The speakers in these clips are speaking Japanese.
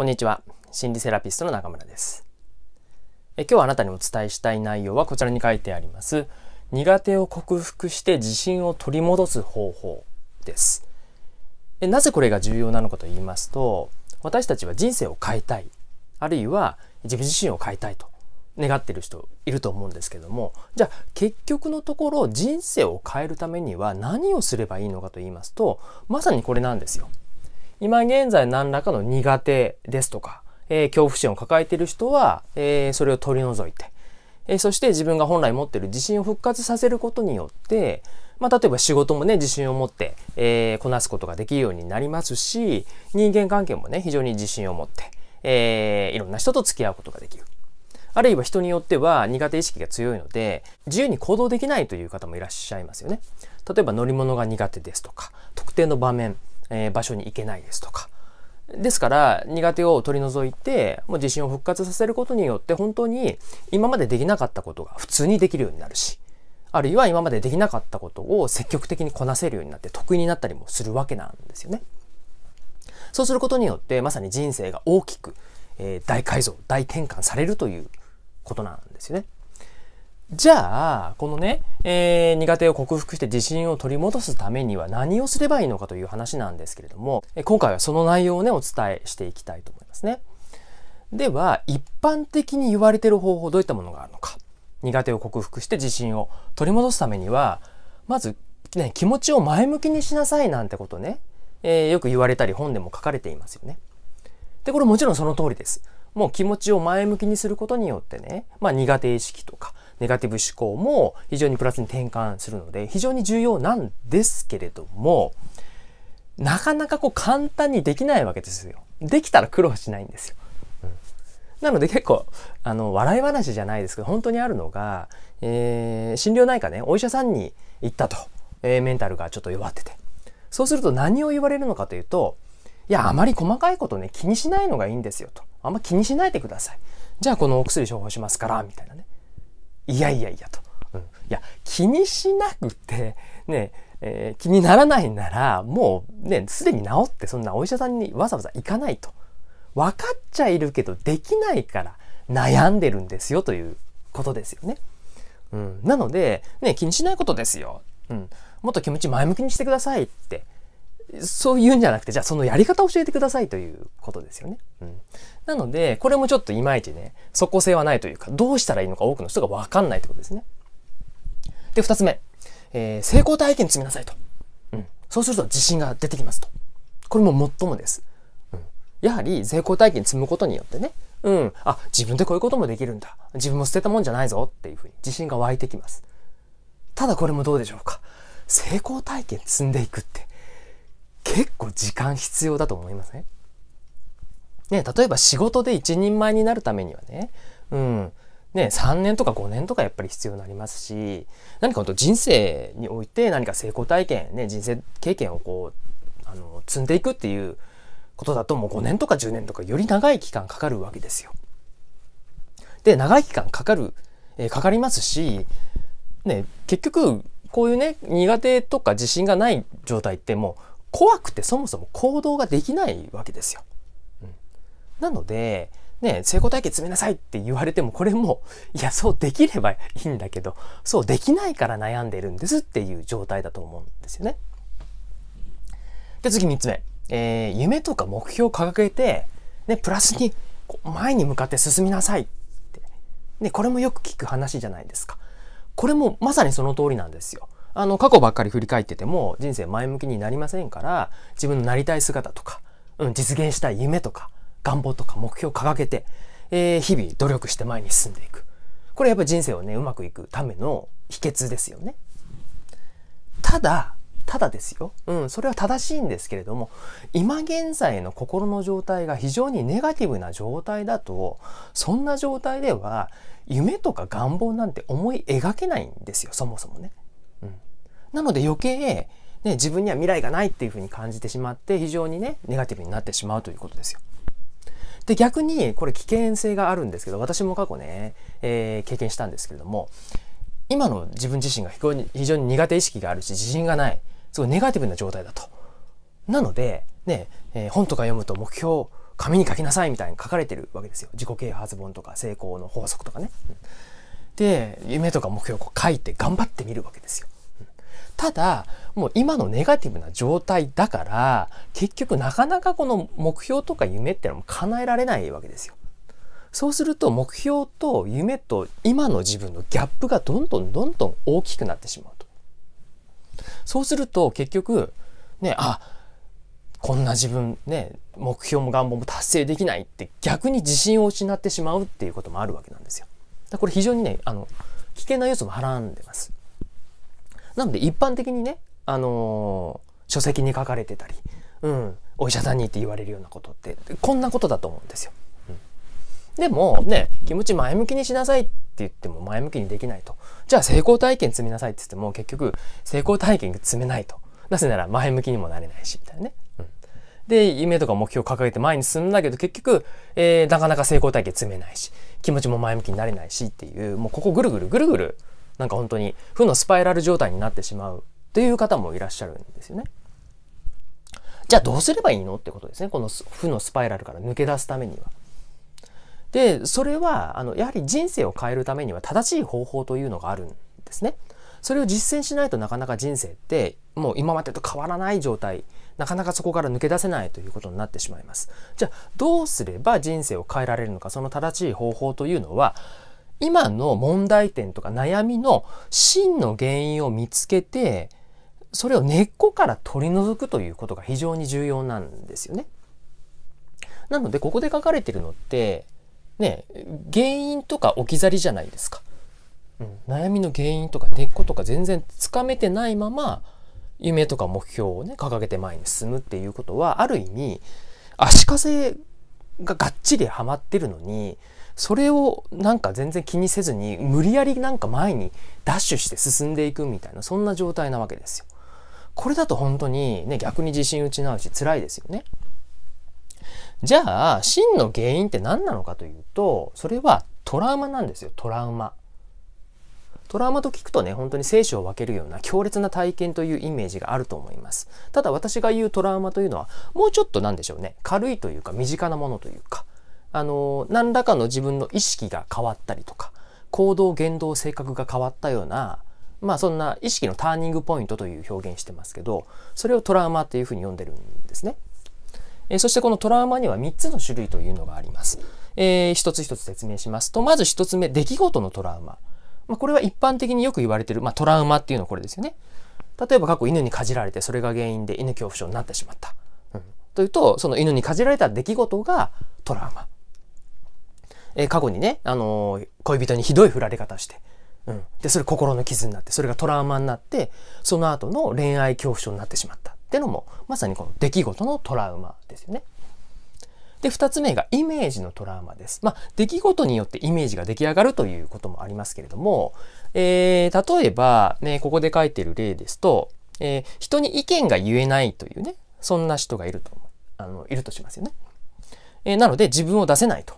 こんにちは。心理セラピストの中村です。え今日あなたにお伝えしたい内容はこちらに書いてあります。苦手を克服して自信を取り戻す方法です。えなぜこれが重要なのかと言いますと、私たちは人生を変えたい、あるいは自分自身を変えたいと願ってる人いると思うんですけどもじゃあ結局のところ人生を変えるためには何をすればいいのかと言いますとまさにこれなんですよ。今現在何らかの苦手ですとか、えー、恐怖心を抱えている人は、えー、それを取り除いて、えー、そして自分が本来持っている自信を復活させることによって、まあ、例えば仕事もね、自信を持って、えこなすことができるようになりますし、人間関係もね、非常に自信を持って、えいろんな人と付き合うことができる。あるいは人によっては苦手意識が強いので、自由に行動できないという方もいらっしゃいますよね。例えば乗り物が苦手ですとか、特定の場面、えー、場所に行けないですとか。ですから苦手を取り除いてもう自信を復活させることによって本当に今までできなかったことが普通にできるようになるしあるいは今までできなかったことを積極的にこなせるようになって得意になったりもするわけなんですよね。そうすることによってまさに人生が大きく、えー、大改造大転換されるということなんですよね。じゃあ、このね、えー、苦手を克服して自信を取り戻すためには何をすればいいのかという話なんですけれども、今回はその内容をね、お伝えしていきたいと思いますね。では、一般的に言われている方法、どういったものがあるのか。苦手を克服して自信を取り戻すためには、まず、ね、気持ちを前向きにしなさいなんてことね、えー、よく言われたり本でも書かれていますよね。で、これもちろんその通りです。もう気持ちを前向きにすることによってね、まあ苦手意識とか、ネガティブ思考も非常にプラスに転換するので、非常に重要なんですけれども、なかなかこう簡単にできないわけですよ。できたら苦労しないんですよ。うん、なので結構、あの、笑い話じゃないですけど、本当にあるのが、えー、心療内科ね、お医者さんに行ったと。えー、メンタルがちょっと弱ってて。そうすると何を言われるのかというと、いや、あまり細かいことね、気にしないのがいいんですよと。あんま気にしないでください。じゃあこのお薬処方しますから、みたいなね。いやいやいやと。うん、いや気にしなくてねえー、気にならないならもうねすでに治ってそんなお医者さんにわざわざ行かないと分かっちゃいるけどできないから悩んでるんですよということですよね。うん、なので、ね、気にしないことですよ、うん、もっと気持ち前向きにしてくださいってそう言うんじゃなくて、じゃあそのやり方教えてくださいということですよね。うん。なので、これもちょっといまいちね、即効性はないというか、どうしたらいいのか多くの人がわかんないってことですね。で、二つ目。えー、成功体験積みなさいと。うん。そうすると自信が出てきますと。これも最もです。うん。やはり成功体験積むことによってね、うん。あ、自分でこういうこともできるんだ。自分も捨てたもんじゃないぞっていうふうに自信が湧いてきます。ただこれもどうでしょうか。成功体験積んでいくって結構時間必要だと思いますね。ね、例えば仕事で一人前になるためにはね、うん、ね、3年とか5年とかやっぱり必要になりますし、何か本当人生において何か成功体験、ね、人生経験をこう、あの、積んでいくっていうことだともう5年とか10年とかより長い期間かかるわけですよ。で、長い期間かかる、えー、かかりますし、ね、結局、こういうね、苦手とか自信がない状態ってもう怖くてそもそも行動ができないわけですよ。うん、なので、ね、成功体験詰めなさいって言われても、これも、いや、そうできればいいんだけど、そうできないから悩んでるんですっていう状態だと思うんですよね。で、次3つ目。えー、夢とか目標を掲げて、ね、プラスに前に向かって進みなさいって、ね、これもよく聞く話じゃないですか。これもまさにその通りなんですよ。あの過去ばっかり振り返ってても人生前向きになりませんから自分のなりたい姿とか、うん、実現したい夢とか願望とか目標を掲げて、えー、日々努力して前に進んでいくこれやっぱ人生をねうまくいくための秘訣ですよねただただですよ、うん、それは正しいんですけれども今現在の心の状態が非常にネガティブな状態だとそんな状態では夢とか願望なんて思い描けないんですよそもそもね。なので余計、ね、自分には未来がないっていうふうに感じてしまって非常にねネガティブになってしまうということですよ。で逆にこれ危険性があるんですけど私も過去ね、えー、経験したんですけれども今の自分自身が非常に苦手意識があるし自信がないすごいネガティブな状態だと。なのでね、えー、本とか読むと目標紙に書きなさいみたいに書かれてるわけですよ自己啓発本とか成功の法則とかね。で夢とか目標を書いて頑張ってみるわけですよ。ただ、もう今のネガティブな状態だから、結局なかなかこの目標とか夢ってのも叶えられないわけですよ。そうすると目標と夢と今の自分のギャップがどんどんどんどん大きくなってしまうと。そうすると結局、ね、あ、こんな自分ね、目標も願望も達成できないって逆に自信を失ってしまうっていうこともあるわけなんですよ。これ非常にね、あの、危険な要素もはらんでます。なので一般的にね、あのー、書籍に書かれてたり、うん、お医者さんにって言われるようなことってこんなことだと思うんですよ。うん、でもね気持ち前向きにしなさいって言っても前向きにできないとじゃあ成功体験積みなさいって言っても結局成功体験積めないとなぜなら前向きにもなれないしみたいなね。うん、で夢とか目標を掲げて前に進んだけど結局、えー、なかなか成功体験積めないし気持ちも前向きになれないしっていうもうここぐるぐるぐるぐるなんか本当に負のスパイラル状態になってしまうという方もいらっしゃるんですよね。じゃあどうすればいいのってことですね。この負のスパイラルから抜け出すためには。で、それは、あの、やはり人生を変えるためには正しい方法というのがあるんですね。それを実践しないとなかなか人生って、もう今までと変わらない状態、なかなかそこから抜け出せないということになってしまいます。じゃあ、どうすれば人生を変えられるのか、その正しい方法というのは、今の問題点とか悩みの真の原因を見つけて、それを根っこから取り除くということが非常に重要なんですよね。なので、ここで書かれてるのって、ね、原因とか置き去りじゃないですか。うん、悩みの原因とか根っことか全然つかめてないまま、夢とか目標をね、掲げて前に進むっていうことは、ある意味、足かせががっちりはまってるのに、それをなんか全然気にせずに無理やりなんか前にダッシュして進んでいくみたいなそんな状態なわけですよ。これだと本当にね逆に自信失うし辛いですよね。じゃあ真の原因って何なのかというとそれはトラウマなんですよトラウマ。トラウマと聞くとね、本当に生死を分けるような強烈な体験というイメージがあると思います。ただ私が言うトラウマというのは、もうちょっとなんでしょうね、軽いというか身近なものというか、あの、何らかの自分の意識が変わったりとか、行動、言動、性格が変わったような、まあそんな意識のターニングポイントという表現してますけど、それをトラウマっていうふうに呼んでるんですね。えそしてこのトラウマには3つの種類というのがあります。えー、一つ一つ説明しますと、まず一つ目、出来事のトラウマ。まあ、これは一般的によく言われてる、まあ、トラウマっていうのはこれですよね。例えば過去犬にかじられてそれが原因で犬恐怖症になってしまった。うん、というと、その犬にかじられた出来事がトラウマ。えー、過去にね、あのー、恋人にひどい振られ方して、うん、でそれ心の傷になってそれがトラウマになってその後の恋愛恐怖症になってしまったっていうのもまさにこの出来事のトラウマですよね。で、2つ目がイメージのトラウマです。まあ、出来事によってイメージが出来上がるということもありますけれども、えー、例えば、ね、ここで書いてる例ですと、えー、人に意見が言えないというね、そんな人がいると、あの、いるとしますよね。えー、なので、自分を出せないと。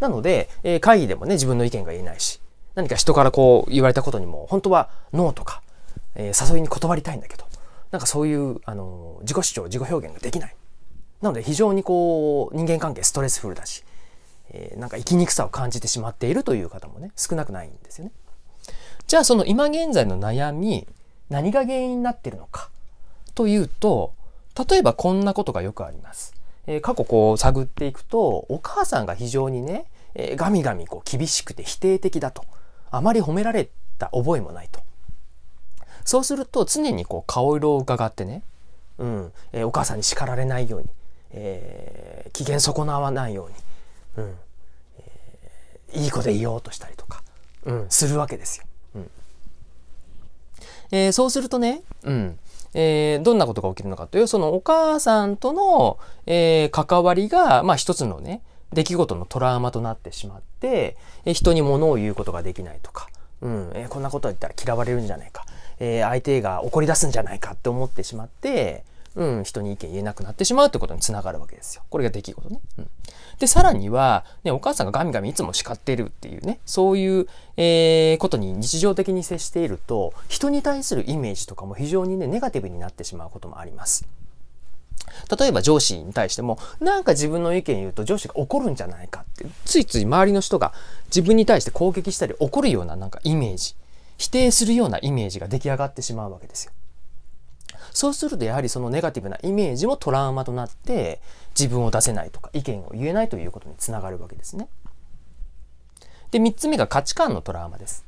なので、えー、会議でもね、自分の意見が言えないし、何か人からこう言われたことにも、本当はノーとか、えー、誘いに断りたいんだけど、なんかそういう、あのー、自己主張、自己表現ができない。なので非常にこう、人間関係ストレスフルだし、えー、なんか生きにくさを感じてしまっているという方もね、少なくないんですよね。じゃあその今現在の悩み、何が原因になってるのかというと、例えばこんなことがよくあります。え過去こう探っていくとお母さんが非常にね、えー、ガミガミこう厳しくて否定的だとあまり褒められた覚えもないとそうすると常にこう顔色を伺ってね、うんえー、お母さんに叱られないように、えー、機嫌損なわないように、うんえー、いい子でいようとしたりとか、うん、するわけですよ。うんえー、そうするとね、うんえー、どんなことが起きるのかという、そのお母さんとの、えー、関わりが、まあ一つのね、出来事のトラウマとなってしまって、えー、人に物を言うことができないとか、うん、えー、こんなこと言ったら嫌われるんじゃないか、えー、相手が怒り出すんじゃないかって思ってしまって、うん、人に意見言えなくなってしまうってことにつながるわけですよ。これが出来事ね。うん、で、さらには、ね、お母さんがガミガミいつも叱ってるっていうね、そういう、えー、ことに日常的に接していると、人に対するイメージとかも非常にね、ネガティブになってしまうこともあります。例えば上司に対しても、なんか自分の意見言うと上司が怒るんじゃないかって、ついつい周りの人が自分に対して攻撃したり怒るようななんかイメージ、否定するようなイメージが出来上がってしまうわけですよ。そうするとやはりそのネガティブなイメージもトラウマとなって自分を出せないとか意見を言えないということにつながるわけですね。で、3つ目が価値観のトラウマです。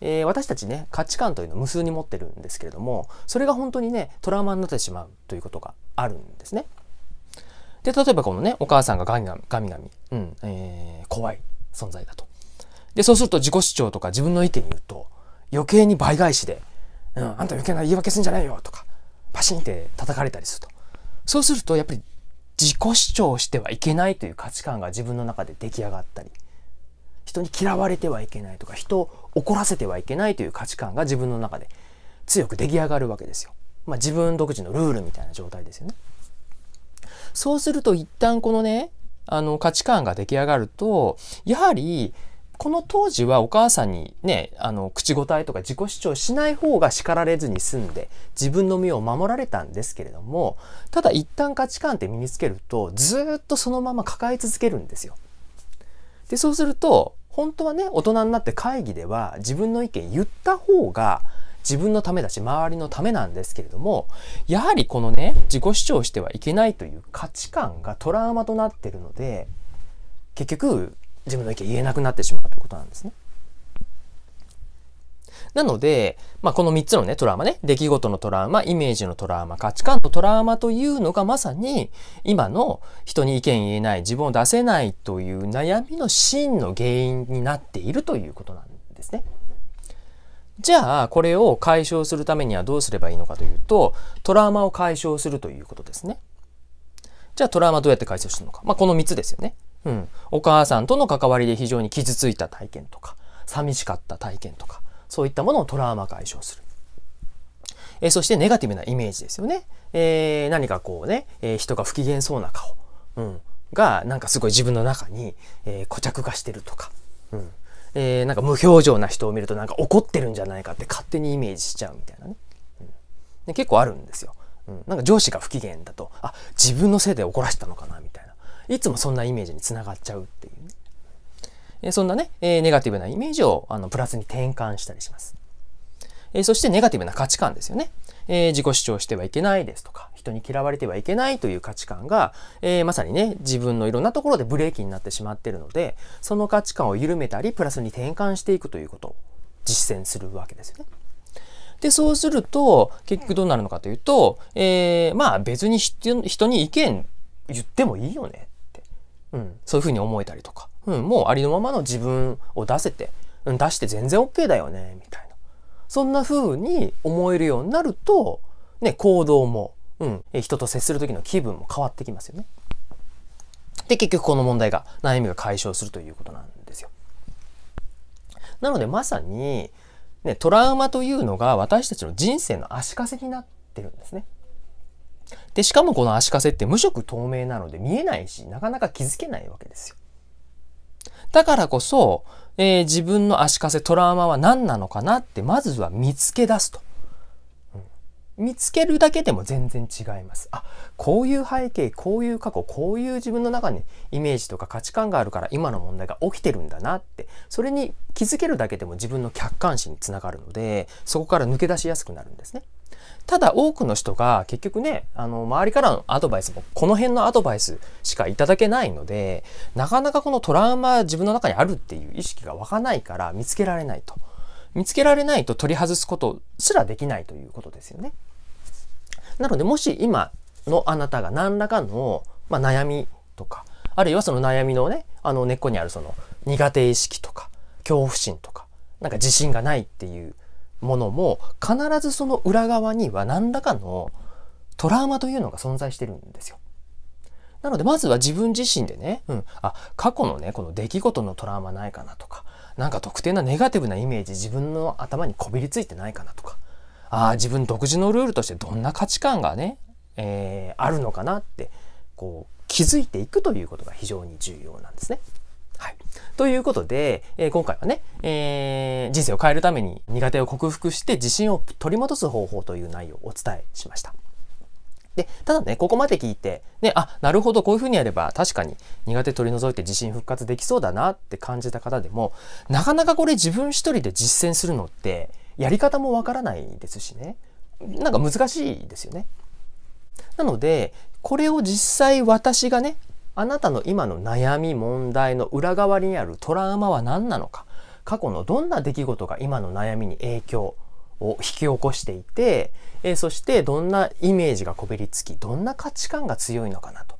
えー、私たちね、価値観というのを無数に持ってるんですけれども、それが本当にね、トラウマになってしまうということがあるんですね。で、例えばこのね、お母さんがガミガミ、ガミガミ、うん、えー、怖い存在だと。で、そうすると自己主張とか自分の意見言うと、余計に倍返しで、うん、あんた余計な言い訳すんじゃないよとか、パシンって叩かれたりすると。そうするとやっぱり自己主張してはいけないという価値観が自分の中で出来上がったり人に嫌われてはいけないとか人を怒らせてはいけないという価値観が自分の中で強く出来上がるわけですよ。まあ、自分独自のルールみたいな状態ですよね。そうすると一旦このねあの価値観が出来上がるとやはりこの当時はお母さんにね、あの、口答えとか自己主張しない方が叱られずに済んで、自分の身を守られたんですけれども、ただ一旦価値観って身につけると、ずっとそのまま抱え続けるんですよ。で、そうすると、本当はね、大人になって会議では自分の意見言った方が自分のためだし、周りのためなんですけれども、やはりこのね、自己主張してはいけないという価値観がトラウマとなってるので、結局自分の意見言えなくなってしまうということなんですね。なので、まあ、この3つのね、トラウマね、出来事のトラウマ、イメージのトラウマ、価値観のトラウマというのがまさに今の人に意見言えない、自分を出せないという悩みの真の原因になっているということなんですね。じゃあ、これを解消するためにはどうすればいいのかというと、トラウマを解消するということですね。じゃあ、トラウマどうやって解消するのか。まあ、この3つですよね。うん、お母さんとの関わりで非常に傷ついた体験とか寂しかった体験とかそういったものをトラウマ解消する。えー、そしてネガティブなイメージですよね。えー、何かこうね、えー、人が不機嫌そうな顔、うん、がなんかすごい自分の中に、え固着化してるとか、うんえなんか無表情な人を見るとなんか怒ってるんじゃないかって勝手にイメージしちゃうみたいなね。うん、で結構あるんですよ。うん、なんか上司が不機嫌だとあ自分のせいで怒らせたのかなみたいな。いつもそんなイメージにつながっちゃうっていうね。えそんなね、えネガティブなイメージをあのプラスに転換したりします。えそしてネガティブな価値観ですよね。え自己主張してはいけないですとか、人に嫌われてはいけないという価値観が、えまさにね、自分のいろんなところでブレーキになってしまってるので、その価値観を緩めたり、プラスに転換していくということを実践するわけですよね。で、そうすると、結局どうなるのかというと、えー、まあ別に人に意見言ってもいいよねうん、そういうふうに思えたりとか、うん、もうありのままの自分を出せて、うん、出して全然 OK だよね、みたいな。そんなふうに思えるようになると、ね、行動も、うん、人と接する時の気分も変わってきますよね。で、結局この問題が、悩みが解消するということなんですよ。なのでまさに、ね、トラウマというのが私たちの人生の足かせになってるんですね。で、しかもこの足かせって無色透明なので見えないし、なかなか気づけないわけですよ。だからこそ、えー、自分の足かせトラウマは何なのかなってまずは見つけ出すと、うん、見つけるだけでも全然違いますあこういう背景こういう過去こういう自分の中にイメージとか価値観があるから今の問題が起きてるんだなってそれに気づけるだけでも自分の客観視につながるのでそこから抜け出しやすくなるんですね。ただ多くの人が結局ね、あの、周りからのアドバイスも、この辺のアドバイスしかいただけないので、なかなかこのトラウマ自分の中にあるっていう意識が湧かないから見つけられないと。見つけられないと取り外すことすらできないということですよね。なので、もし今のあなたが何らかの、まあ、悩みとか、あるいはその悩みのね、あの根っこにあるその苦手意識とか、恐怖心とか、なんか自信がないっていうものも必ずその裏側には何らかのトラウマというのが存在してるんですよ。なのでまずは自分自身でね、うん、あ過去のねこの出来事のトラウマないかなとかなんか特定なネガティブなイメージ自分の頭にこびりついてないかなとかあ自分独自のルールとしてどんな価値観がね、えー、あるのかなってこう気づいていくということが非常に重要なんですね。はい。ということで、えー、今回はね、えー、人生を変えるために苦手を克服して自信を取り戻す方法という内容をお伝えしました。で、ただね、ここまで聞いて、ね、あ、なるほど、こういうふうにやれば確かに苦手取り除いて自信復活できそうだなって感じた方でも、なかなかこれ自分一人で実践するのって、やり方もわからないですしね。なんか難しいですよね。なので、これを実際私がね、あなたの今の悩み問題の裏側にあるトラウマは何なのか過去のどんな出来事が今の悩みに影響を引き起こしていて、えそしてどんなイメージがこびりつきどんな価値観が強いのかなと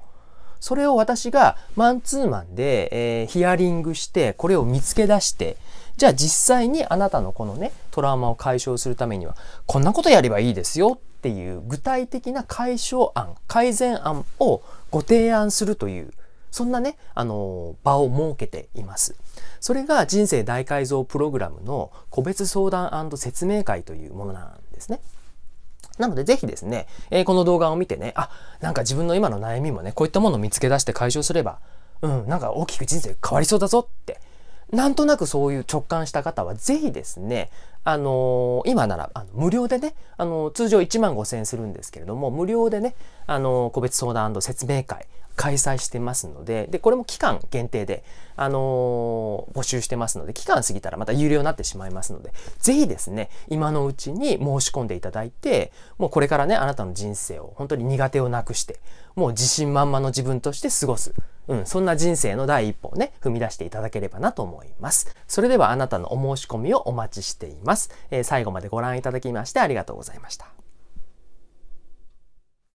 それを私がマンツーマンで、えー、ヒアリングしてこれを見つけ出してじゃあ実際にあなたのこのねトラウマを解消するためにはこんなことやればいいですよっていう具体的な解消案改善案をご提案するというそんなね、あの、場を設けています。それが人生大改造プログラムの個別相談説明会というものなんですね。なので、ぜひですね、えー、この動画を見てね、あ、なんか自分の今の悩みもね、こういったものを見つけ出して解消すれば、うん、なんか大きく人生変わりそうだぞって、なんとなくそういう直感した方は、ぜひですね、あの今ならあの無料でね、あの通常1万5000円するんですけれども、無料でね、あの個別相談説明会、開催してますので、で、これも期間限定で、あのー、募集してますので、期間過ぎたらまた有料になってしまいますので、ぜひですね、今のうちに申し込んでいただいて、もうこれからね、あなたの人生を本当に苦手をなくして、もう自信満々の自分として過ごす。うん、そんな人生の第一歩をね、踏み出していただければなと思います。それではあなたのお申し込みをお待ちしています。えー、最後までご覧いただきましてありがとうございました。